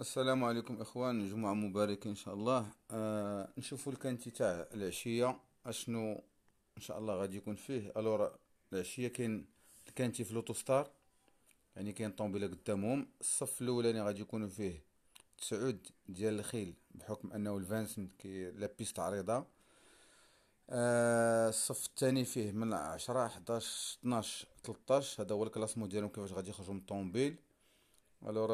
السلام عليكم اخوان جمعة مباركة ان شاء الله آه نشوفوا الكانتي تاع العشية اشنو ان شاء الله غادي يكون فيه الور العشية كاين الكانتي في لوتوستار يعني كاين طومبيله قدامهم الصف الاولاني غادي يكونو فيه تسعود ديال الخيل بحكم انه الفانسن كي لا بيست عريضه آه الصف الثاني فيه من عشرة 11 12 13 هذا هو الكلاسمو ديالهم كيفاش غادي يخرجوا من الطومبيل الوغ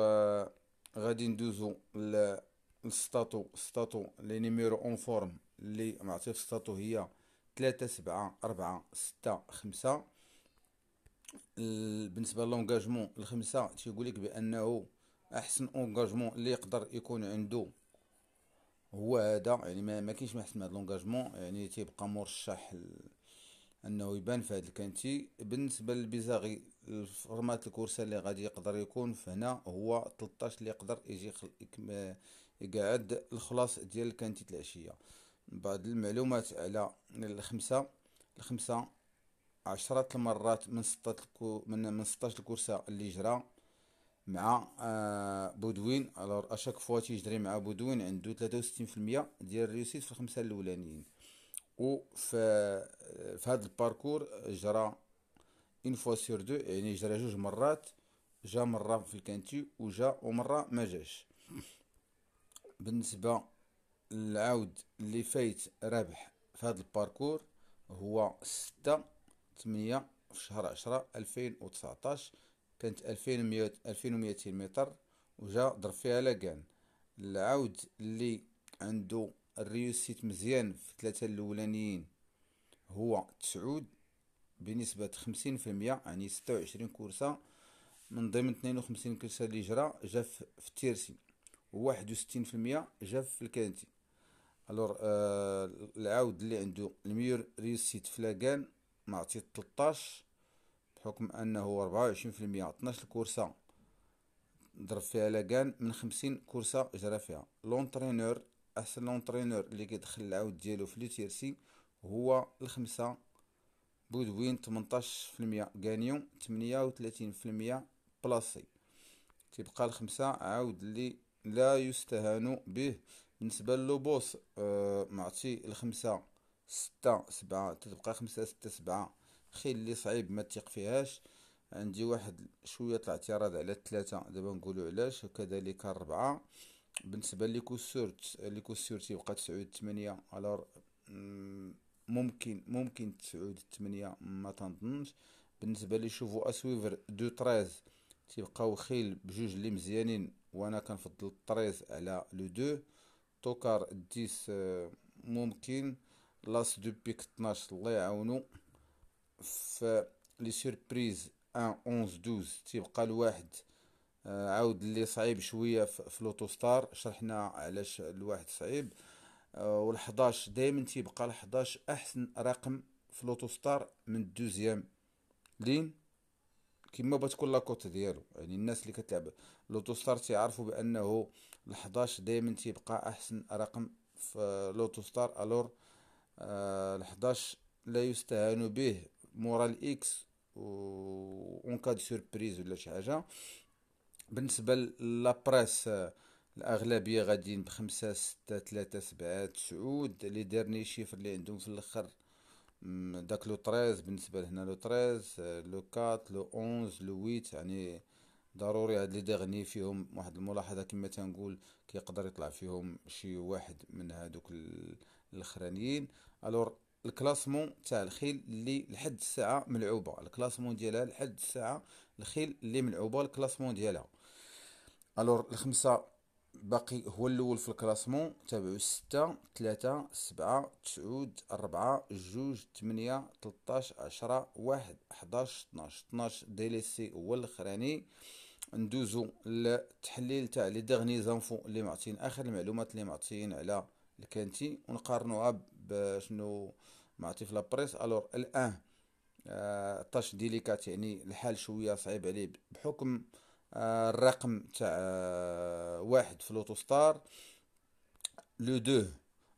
غادي ندوزو للستاتو ستاتو لي نيميرو اون فورم لي معطي في ستاتو هي تلاتة سبعة أربعة ستة خمسة بالنسبة لونكاجمون الخمسة تيقولك بأنه أحسن اونكاجمون لي يقدر يكون عندو هو هذا يعني ما, مكاينش كاينش ما احسن من هاد لونكاجمون يعني تيبقى مرشح انه يبان في هاد الكانتي بالنسبه للبيزاغي الفورمات الكورسه اللي غادي يقدر يكون فهنا هو 13 اللي يقدر يجي يقعد الخلاص ديال الكانتيت العشيه بعض المعلومات على الخمسه الخمسه عشرة المرات من ستة الكو من من 16 الكورسة اللي جرى مع آه، بودوين على اشاك فوا تيجري مع بودوين عنده 63% ديال الريوسيت في الخمسة الاولانيين وفي آه، في هذا الباركور جرى اون فوا سور دو يعني جرى جوج مرات جا مرة في الكانتي وجا ومرة ما جاش بالنسبة للعاود اللي فايت رابح في هذا الباركور هو ستة تمنية في شهر عشرة ألفين وتسعطاش كانت ألفين مية ألفين وميتين متر وجا ضرب فيها لاكان العود اللي عنده الريوسيت مزيان في ثلاثة الأولانيين هو تسعود بنسبة خمسين في المية يعني ستة وعشرين كورسا من ضمن اثنين وخمسين كورسة اللي جرى جا في التيرسي وواحد وستين في المية جا في الكانتي الور آه العاود اللي عنده الميور ريسيت فلاكان معطي تلطاش بحكم انه ربعة وعشرين في المية طناش الكورسة ضرب فيها لاكان من خمسين كورسا جرى فيها لونترينور احسن لونترينور اللي كيدخل العاود ديالو في لي تيرسي هو الخمسة بودوين 18% غانيون 38% بلاصي تيبقى الخمسة عاود اللي لا يستهان به بالنسبة للوبوس آه معطي الخمسة ستة سبعة تبقى خمسة ستة سبعة خيل اللي صعيب ما تيق فيهاش عندي واحد شوية الاعتراض على الثلاثة دابا نقولو علاش وكذلك الربعة بالنسبة لكوسور لكوسور يبقى تسعود تمنية الور ممكن ممكن تسعود الثمانية ما تنظنش بالنسبة لي شوفوا اسويفر دو تريز تيبقاو خيل بجوج اللي مزيانين وانا كنفضل الطريز على لو دو توكار ديس آه، ممكن لاس دو بيك 12 الله يعاونو ف لي سيربريز 1 11 12 تيبقى الواحد آه، عاود اللي صعيب شويه في لوتو ستار شرحنا علاش الواحد صعيب وال11 دائما تيبقى ال11 احسن رقم في لوتو ستار من الدوزيام لين كما بتكون لاكوت ديالو يعني الناس اللي كتلعب لوتو ستار تيعرفوا بانه ال11 دائما تيبقى احسن رقم في لوتو ستار الور آه، ال11 لا يستهان به مورا الاكس اون كاد سوربريز ولا شي حاجه بالنسبه لابريس آه الاغلبيه غاديين بخمسة ستة ثلاثة سبعة تسعود لي ديرني شيفر اللي عندهم في الاخر داك لو 13 بالنسبه لهنا لو 13 آه، لو 4 لو 11 لو 8 يعني ضروري هاد لي ديرني فيهم واحد الملاحظه كما تنقول كيقدر يطلع فيهم شي واحد من هادوك الاخرانيين الور الكلاسمون تاع الخيل اللي لحد الساعه ملعوبه الكلاسمون ديالها لحد الساعه الخيل اللي ملعوبه الكلاسمون ديالها الور الخمسه باقي هو الاول في الكلاسمون تابعو ستة تلاتة سبعة تسعود ربعة جوج تمنية تلطاش عشرة واحد حداش طناش طناش ديليسي هو الاخراني ندوزو للتحليل تاع لي ديغني زانفو لي معطين اخر المعلومات لي معطين على الكانتي ونقارنوها بشنو معطي في لابريس الور الان آه الطاش ديليكات يعني الحال شويه صعيب عليه بحكم آه، الرقم تاع آه، واحد في لوتوستار لو دو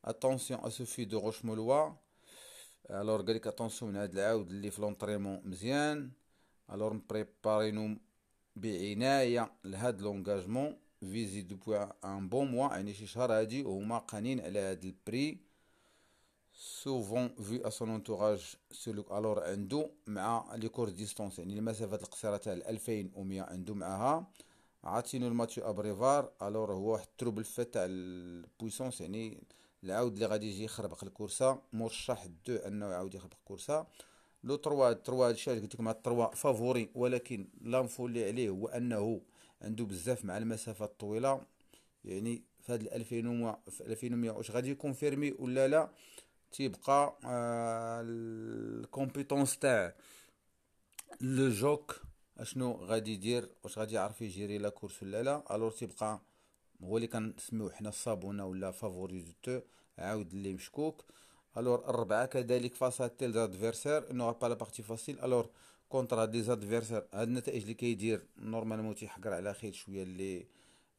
اتونسيون في دو روش مولوا الور قالك اتونسيون هاد العاود اللي في لونطريمون مزيان الور نو بعنايه لهاد لونغاجمون فيزي بوا ان بون موا يعني شي شهر هادي وهما قانين على هاد البري سوفون في اسون انتوراج سلوك الور عنده مع لي كور ديستونس يعني المسافات القصيره تاع 2100 عنده معاها عطينو الماتيو ابريفار الور هو واحد التروبل فات تاع البويسونس يعني العاود اللي غادي يجي يخربق الكورسه مرشح دو انه يعاود يخربق الكورسه لو تروا تروا هادشي اللي قلت لكم التروا فافوري ولكن لانفو اللي عليه هو انه عنده بزاف مع المسافه الطويله يعني في هاد 2100 في 2100 واش غادي يكونفيرمي ولا لا تيبقى الكومبيتونس تاع لو جوك اشنو غادي يدير واش غادي يعرف يجيري لا كورس ولا لا الور تيبقى هو اللي كنسميو حنا الصابونه ولا فافوري دو تو عاود اللي مشكوك الور الربعه كذلك فاساتيل زادفيرسير نو با لا بارتي فاسيل الور كونترا دي زادفيرسير هاد النتائج اللي كيدير نورمالمون تيحقر على خيل شويه اللي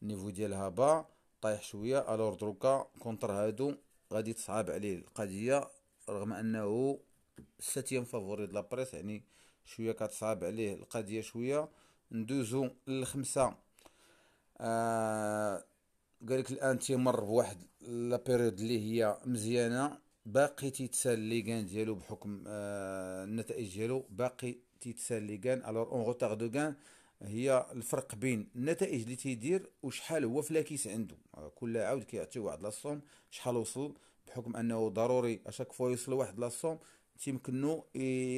النيفو ديالها با طايح شويه الور دروكا كونتر هادو غادي تصعب عليه القضيه رغم انه ساتيام فافوري د لابريس يعني شويه كتصعب عليه القضيه شويه ندوزو للخمسه آه قالك الان تيمر بواحد لابيريود اللي هي مزيانه باقي تيتسال ليغان ديالو بحكم آه النتائج ديالو باقي تيتسال ليغان الوغ اون غوتار دو غان هي الفرق بين النتائج اللي تيدير وشحال هو فلاكيس عنده آه، كل عاود كيعطيو واحد لاصوم شحال وصل بحكم انه ضروري اشاك فوا يوصل واحد لاصوم تيمكنو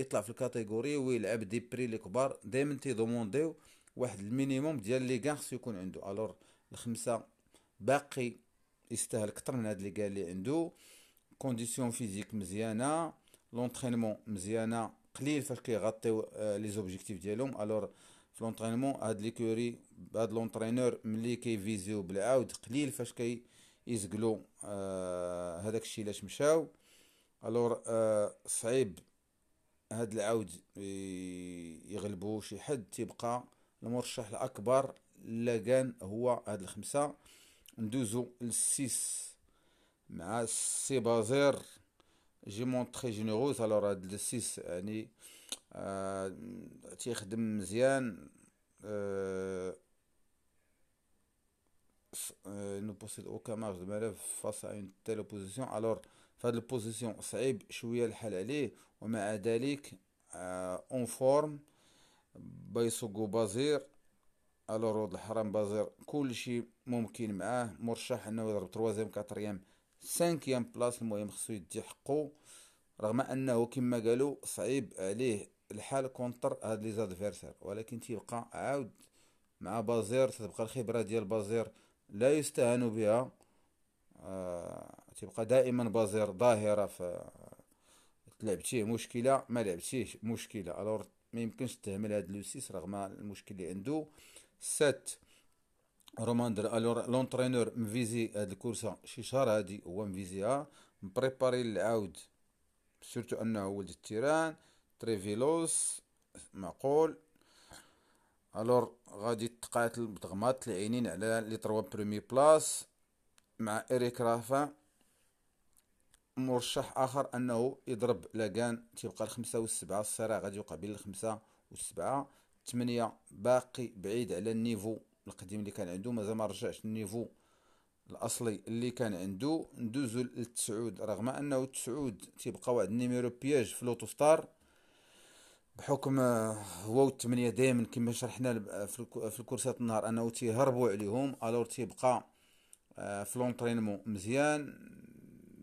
يطلع في الكاتيجوري ويلعب دي بري لي كبار دائما تيدومونديو واحد المينيموم ديال لي كان خصو يكون عنده الور الخمسه باقي يستاهل اكثر من هاد لي كان اللي عنده كونديسيون فيزيك مزيانه لونترينمون مزيانه قليل فاش كيغطيو آه، لي زوبجيكتيف ديالهم الور في لونطريمون هاد ليكوري هاد لونترينور ملي كيفيزيو بالعاود قليل فاش كي يزقلو آه هذاك الشيء لاش مشاو الور آه صعيب هاد العاود يغلبو شي حد تيبقى المرشح الاكبر كان هو هاد الخمسه ندوزو للسيس مع السي بازير جي مون جينيروز الور هاد السيس يعني آه تيخدم مزيان آه, آه، نو بوسيد اوكا كامارج دو مانوف فاس ا اون تيل اوبوزيسيون الور فهاد البوزيسيون صعيب شويه الحال عليه ومع ذلك آه، اون فورم بيسوقو بازير الور رود الحرام بازير كلشي ممكن معاه مرشح انه يضرب تروازيام كاتريام سانكيام بلاص المهم خصو يدي حقو رغم انه كما قالوا صعيب عليه الحال كونتر هاد لي زادفيرسير ولكن تيبقى عاود مع بازير تبقى الخبره ديال بازير لا يستهان بها آه تبقى دائما بازير ظاهره ف لعبتيه مشكله ما لعبتيهش مشكله الور ما يمكنش تهمل هاد لو رغم المشكل اللي عنده سات روماندر الور لونترينور مفيزي هاد الكورسه شي شهر هادي هو مفيزيها آه، مبريباري العود سورتو انه ولد التيران تريفيلوس معقول الور غادي تقاتل بتغمات العينين على لي تروا برومي بلاس مع اريك رافا مرشح اخر انه يضرب لاكان تيبقى الخمسة والسبعة الصراع غادي يوقع بين الخمسة والسبعة الثمانية باقي بعيد على النيفو القديم اللي كان عنده مازال ما رجعش النيفو الاصلي اللي كان عنده ندوزو للتسعود رغم انه التسعود تيبقاو واحد النيميرو بياج في لوتو ستار بحكم آه، هو والثمانية دائما كما شرحنا آه، في الكورسات النهار انه تيهربوا عليهم الور تيبقى آه، في لونترينمون مزيان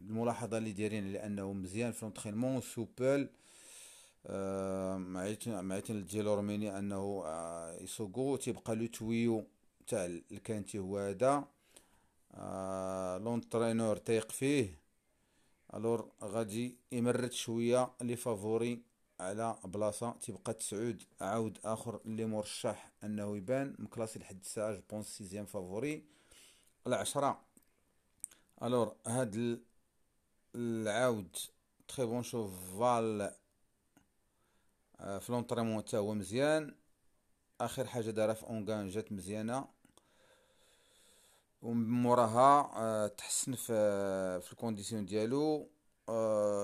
الملاحظة اللي دايرين لانه مزيان في لونترينمون سوبل معيتن معيتن انه يسوقو تيبقى لو تويو تاع الكانتي هو هذا آه، لونترينور تيق فيه الور غادي يمرد شويه لي فافوري على بلاصه تبقى تسعود عاود اخر اللي مرشح انه يبان مكلاسي لحد الساعه جو سيزيام فافوري العشرة الور هاد العاود تخي بون شوف فال آه، في لونطريمون تا هو مزيان اخر حاجه دارها في اونغان جات مزيانه ومن موراها آه، تحسن في آه، في الكونديسيون ديالو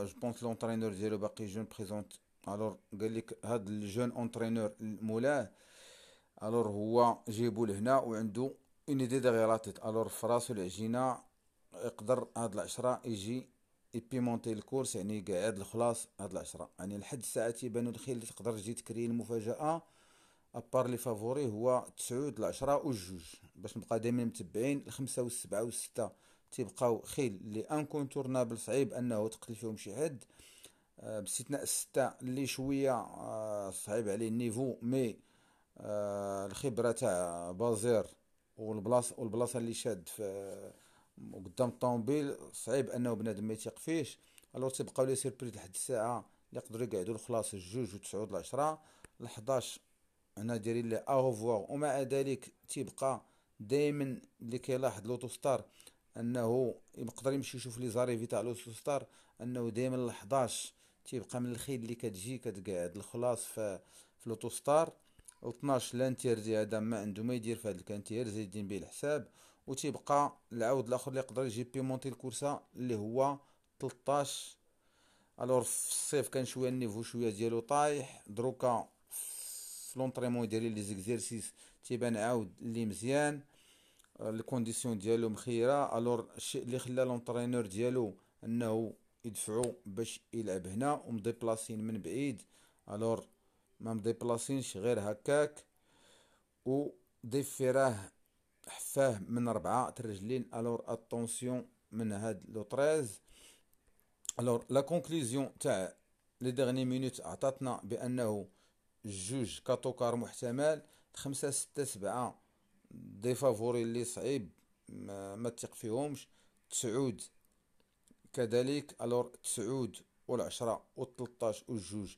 جو بونس لونترينور ديالو باقي جون بريزونت الور قال لك هاد الجون اونترينور مولاه الور هو جيبو لهنا وعندو اون ايدي دي غيراتيت الور فراسو العجينه يقدر هاد العشرة يجي يبيمونتي الكورس يعني قاعد الخلاص هاد العشرة يعني لحد الساعة تيبانو الخيل تقدر تجي تكري المفاجأة ابار لي فافوري هو تسعود العشرة او جوج باش نبقى دايما متبعين الخمسة والسبعة والستة تيبقاو خيل لي انكونتورنابل صعيب انه تقتل فيهم شي حد باستثناء الستة اللي شوية صعيب عليه النيفو مي الخبرة تاع بازير والبلاصة والبلاصة اللي شاد في قدام الطوموبيل صعيب انه بنادم ما يتيق فيش الوغ تيبقاو لي سيربريز لحد الساعة اللي يقدروا يقعدوا الخلاص الجوج وتسعود العشرة الحداش هنا دايرين ليه اوفوار ومع ذلك تيبقى دائما اللي كيلاحظ لوتو ستار انه يقدر يمشي يشوف لي زاريفي تاع ستار انه دائما ال 11 تيبقى من الخيل اللي كتجي كتقعد الخلاص في في ستار و 12 لانتيرزي هذا ما عنده ما يدير في هذا الكانتيرزي يدين به الحساب وتيبقى العود الاخر اللي يقدر يجي بيمونتي الكورسا اللي هو 13 الور في الصيف كان شويه النيفو شويه ديالو طايح دروكا في لونطريمون ديالي لي زيكزيرسيس تيبان عاود لي مزيان آه، الكونديسيون ديالو مخيره الور الشيء اللي خلى لونطرينور ديالو انه يدفعو باش يلعب هنا ومديبلاسين من بعيد الور ما مديبلاسينش غير هكاك و ديفيراه حفاه من ربعة ترجلين الور اتونسيون من هاد لو 13 الور لا كونكلوزيون تاع لي ديرني مينوت عطاتنا بانه جوج كاتوكار محتمل خمسة ستة سبعة دي فافوري اللي صعيب ما, ما تثق فيهمش تسعود كذلك الور تسعود والعشرة والتلتاش والجوج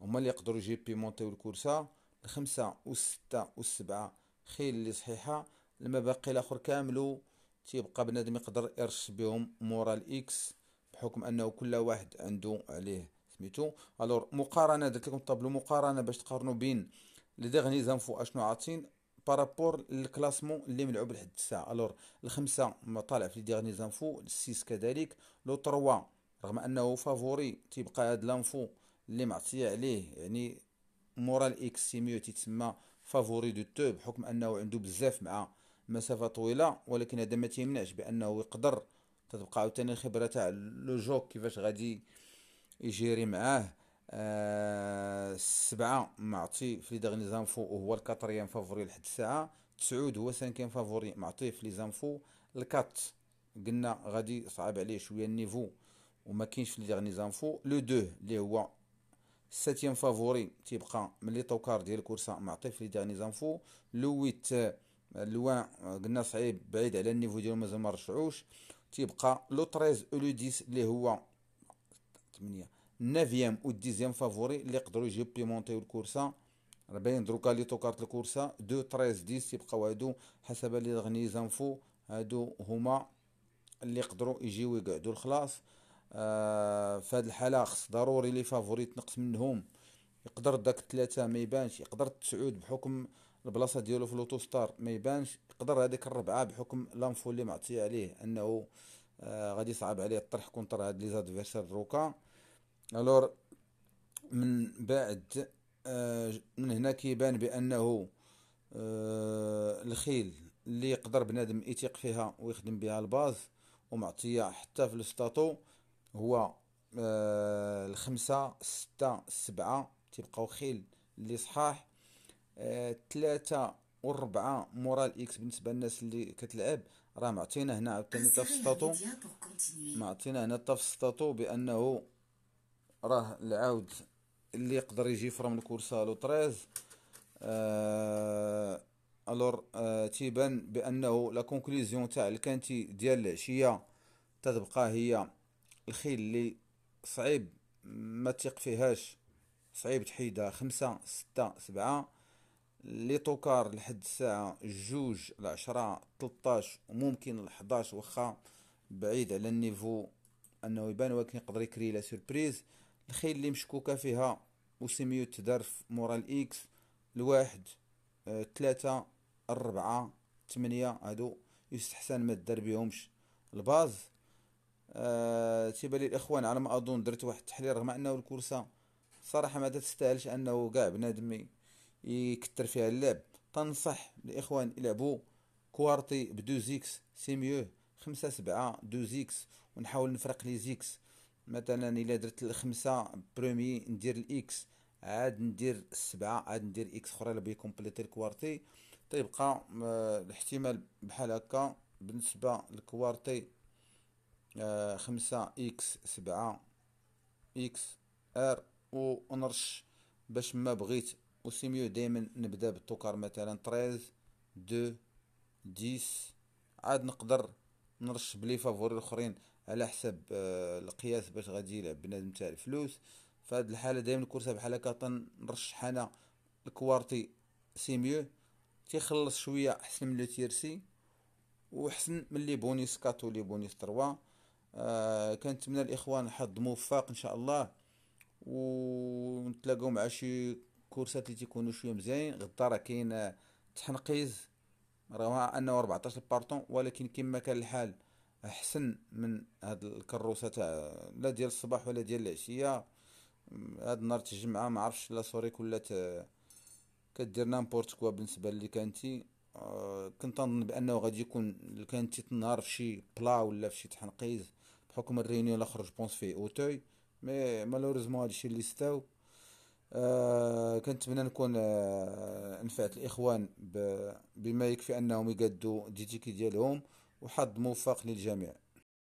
هما اللي يقدروا يجيب بيمونتي الكورسة الخمسة والستة والسبعة خيل اللي صحيحة لما باقي الاخر كاملو تيبقى بنادم يقدر يرش بهم مورال اكس بحكم انه كل واحد عنده عليه سميتو الور مقارنه درت لكم طابلو مقارنه باش تقارنوا بين لي ديغني زانفو اشنو عاطين بارابور للكلاسمون اللي ملعوب لحد الساعه الور الخمسه ما طالع في لي ديغني زانفو السيس كذلك لو تروا رغم انه فافوري تيبقى هاد لانفو اللي معطيه عليه يعني مورا الاكس سي ميو تيتسمى فافوري دو تو بحكم انه عنده بزاف مع مسافه طويله ولكن هذا ما تيمنعش بانه يقدر تتبقى عاوتاني الخبره تاع لو جوك كيفاش غادي يجيري معاه آه السبعة معطي في لي داغني زانفو وهو الكاتريام فافوري لحد الساعة تسعود هو سانكيام فافوري معطيه في لي زانفو الكات قلنا غادي صعب عليه شوية النيفو وما كاينش في لي داغني زانفو لو دو اللي هو ستيام فافوري تيبقى من لي طوكار ديال الكورسة معطيه في لي داغني زانفو لو ويت لوان قلنا صعيب بعيد على النيفو ديالو مازال ما تيبقى لو 13 او لو 10 اللي هو 8 9 و 10 فافوري اللي يقدروا يجيو بيمونتيو الكورسه راه باين دروكا لي توكارت الكورسه 2 13 10 يبقاو هادو حسب لي غني زانفو هادو هما اللي يقدروا يجيو يقعدوا الخلاص آه في هاد الحاله خص ضروري لي فافوري تنقص منهم يقدر داك الثلاثه ما يبانش يقدر التسعود بحكم البلاصه ديالو في ستار ما يبانش يقدر هذيك الربعه بحكم لانفو اللي معطيه عليه انه آه غادي يصعب عليه الطرح كونتر هاد لي زادفيرسير دروكا الور من بعد آه، من هنا كيبان بانه آه، الخيل اللي يقدر بنادم يثيق فيها ويخدم بها الباز ومعطيه حتى في الستاتو هو آه، الخمسة ستة سبعة تيبقاو خيل اللي صحاح ثلاثة وربعة مورال اكس بالنسبة للناس اللي كتلعب راه معطينا هنا عاوتاني تفسطاتو معطينا هنا تفسطاتو بأنه راه العاود اللي يقدر يجي فرام الكورسالو 13 آه الور آه تيبان بانه لا كونكليزيون تاع الكانتي ديال العشيه تتبقى هي الخيل اللي صعيب ما تيق فيهاش صعيب تحيدها خمسة ستة سبعة لي توكار لحد الساعة جوج العشرة تلطاش وممكن لحداش وخا بعيد على النيفو انه يبان ولكن يقدر يكري لا سوربريز الخيل اللي مشكوكه فيها وسميوت تدار مورا الاكس الواحد آه ثلاثة الربعة ثمانية هادو يستحسن ما تدار بيهمش الباز آه تيبان لي الاخوان على ما اظن درت واحد التحليل رغم انه الكورسه صراحه ما تستاهلش انه كاع بنادم يكثر فيها اللعب تنصح الاخوان يلعبوا كوارتي بدو زيكس سي ميو خمسة سبعة دو زيكس ونحاول نفرق لي زيكس مثلا الا درت الخمسه برومي ندير الاكس عاد ندير السبعه عاد ندير اكس اخرى لبي كومبليتي الكوارتي تيبقى آه، الاحتمال بحال هكا بالنسبه للكوارتي آه، خمسة اكس سبعة اكس ار و نرش باش ما بغيت و ميو دايما نبدا بالتوكر مثلا تريز دو ديس عاد نقدر نرش بلي فافوري الاخرين على حسب آه، القياس باش غادي يلعب بنادم تاع الفلوس فهاد الحاله دائما الكرسي بحال هكا تنرشح انا الكوارتي سي ميو تيخلص شويه احسن من لو تيرسي واحسن من لي بونيس كاتو لي بونيس تروا آه كنتمنى الاخوان حظ موفق ان شاء الله ونتلاقاو مع شي كورسات اللي تيكونوا شويه مزيانين غدا راه كاين تحنقيز رغم انه 14 بارطون ولكن كما كان الحال احسن من هاد الكروسه تاع لا ديال الصباح ولا ديال العشيه هاد نهار الجمعه ما عرفش لا سوري كلات كدير نامبورت كوا بالنسبه لي كانتي آه، كنت نظن بانه غادي يكون كانتي النهار في شي بلا ولا في شي تحنقيز بحكم الرينيو خرج بونس فيه اوتوي مي مالوريزمون هادشي اللي ستاو آه كنتمنى نكون آه نفعت الاخوان بما يكفي انهم يقدوا ديتيكي ديالهم وحظ موفق للجميع